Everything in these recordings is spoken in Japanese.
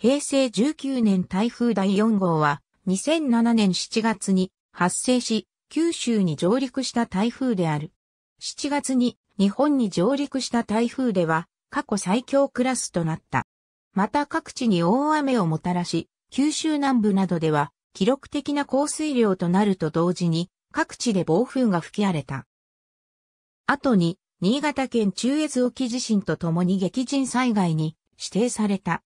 平成19年台風第4号は2007年7月に発生し、九州に上陸した台風である。7月に日本に上陸した台風では過去最強クラスとなった。また各地に大雨をもたらし、九州南部などでは記録的な降水量となると同時に各地で暴風が吹き荒れた。後に新潟県中越沖地震とともに激甚災害に指定された。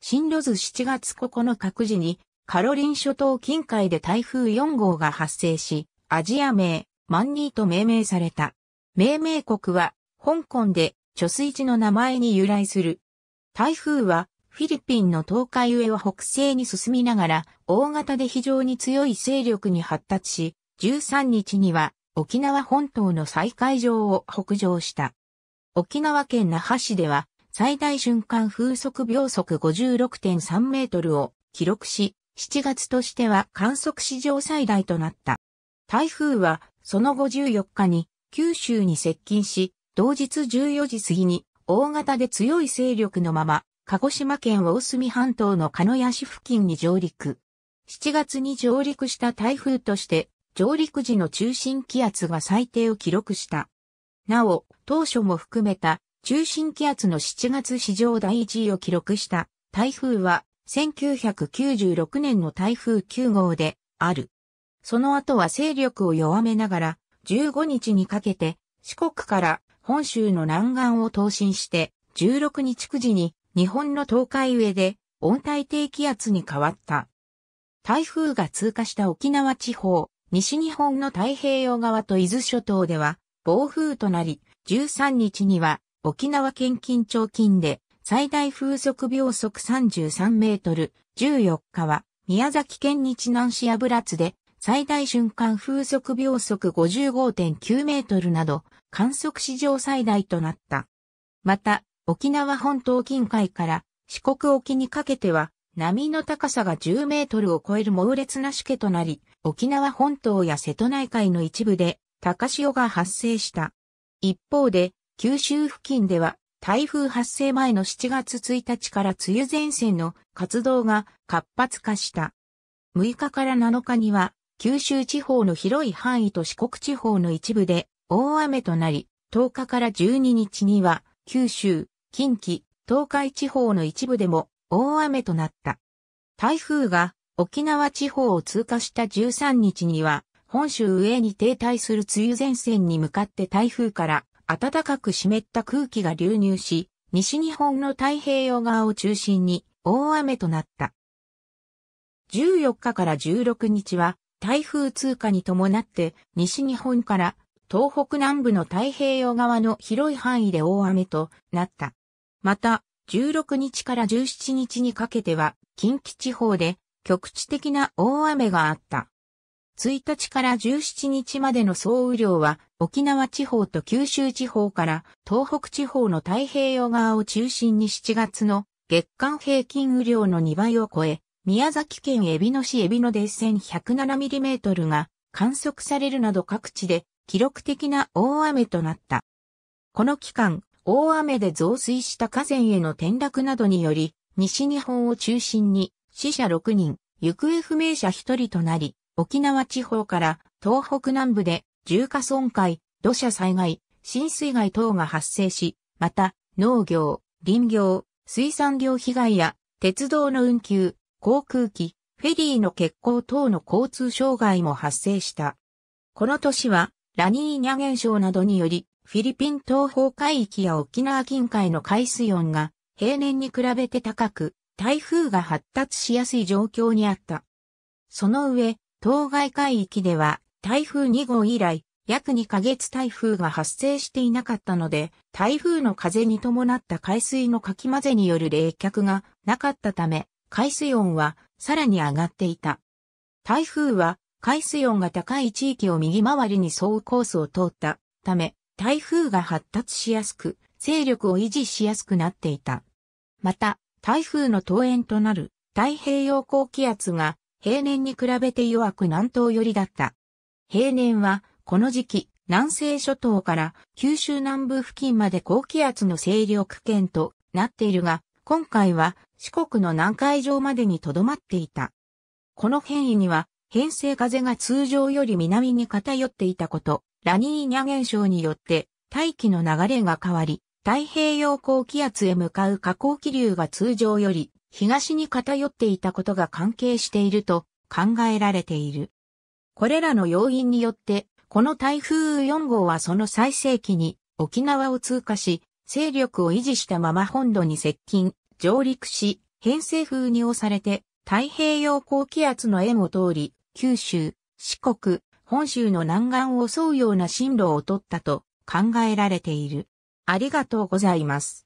進路図7月9日9時に、カロリン諸島近海で台風4号が発生し、アジア名、マンニーと命名された。命名国は、香港で、貯水池の名前に由来する。台風は、フィリピンの東海上を北西に進みながら、大型で非常に強い勢力に発達し、13日には、沖縄本島の再海上を北上した。沖縄県那覇市では、最大瞬間風速秒速56.3メートルを記録し、7月としては観測史上最大となった。台風はその後14日に九州に接近し、同日14時過ぎに大型で強い勢力のまま、鹿児島県大隅半島の鹿屋市付近に上陸。7月に上陸した台風として、上陸時の中心気圧が最低を記録した。なお、当初も含めた中心気圧の7月史上第1位を記録した台風は1996年の台風9号である。その後は勢力を弱めながら15日にかけて四国から本州の南岸を東進して16日9時に日本の東海上で温帯低気圧に変わった。台風が通過した沖縄地方、西日本の太平洋側と伊豆諸島では暴風となり、13日には沖縄県金町近で、最大風速秒速33メートル、14日は、宮崎県日南市油津で、最大瞬間風速秒速55.9メートルなど、観測史上最大となった。また、沖縄本島近海から四国沖にかけては、波の高さが10メートルを超える猛烈なしけとなり、沖縄本島や瀬戸内海の一部で高潮が発生した。一方で、九州付近では台風発生前の7月1日から梅雨前線の活動が活発化した。6日から7日には九州地方の広い範囲と四国地方の一部で大雨となり、10日から12日には九州、近畿、東海地方の一部でも大雨となった。台風が沖縄地方を通過した13日には本州上に停滞する梅雨前線に向かって台風から暖かく湿った空気が流入し、西日本の太平洋側を中心に大雨となった。14日から16日は台風通過に伴って西日本から東北南部の太平洋側の広い範囲で大雨となった。また、16日から17日にかけては近畿地方で局地的な大雨があった。1日から17日までの総雨量は沖縄地方と九州地方から東北地方の太平洋側を中心に7月の月間平均雨量の2倍を超え、宮崎県海老野市海老野で1 1 0 7トルが観測されるなど各地で記録的な大雨となった。この期間、大雨で増水した河川への転落などにより、西日本を中心に死者6人、行方不明者1人となり、沖縄地方から東北南部で重火損壊、土砂災害、浸水害等が発生し、また農業、林業、水産業被害や鉄道の運休、航空機、フェリーの欠航等の交通障害も発生した。この年はラニーニャ現象などにより、フィリピン東方海域や沖縄近海の海水温が平年に比べて高く、台風が発達しやすい状況にあった。その上、当該海域では台風2号以来約2ヶ月台風が発生していなかったので、台風の風に伴った海水のかき混ぜによる冷却がなかったため、海水温はさらに上がっていた。台風は海水温が高い地域を右回りに総コースを通ったため、台風が発達しやすく、勢力を維持しやすくなっていた。また、台風の登園となる太平洋高気圧が平年に比べて弱く南東寄りだった。平年は、この時期、南西諸島から九州南部付近まで高気圧の勢力圏となっているが、今回は四国の南海上までに留まっていた。この変異には、偏西風が通常より南に偏っていたこと、ラニーニャ現象によって大気の流れが変わり、太平洋高気圧へ向かう下降気流が通常より東に偏っていたことが関係していると考えられている。これらの要因によって、この台風4号はその最盛期に沖縄を通過し、勢力を維持したまま本土に接近、上陸し、偏西風に押されて、太平洋高気圧の絵を通り、九州、四国、本州の南岸を襲うような進路を取ったと考えられている。ありがとうございます。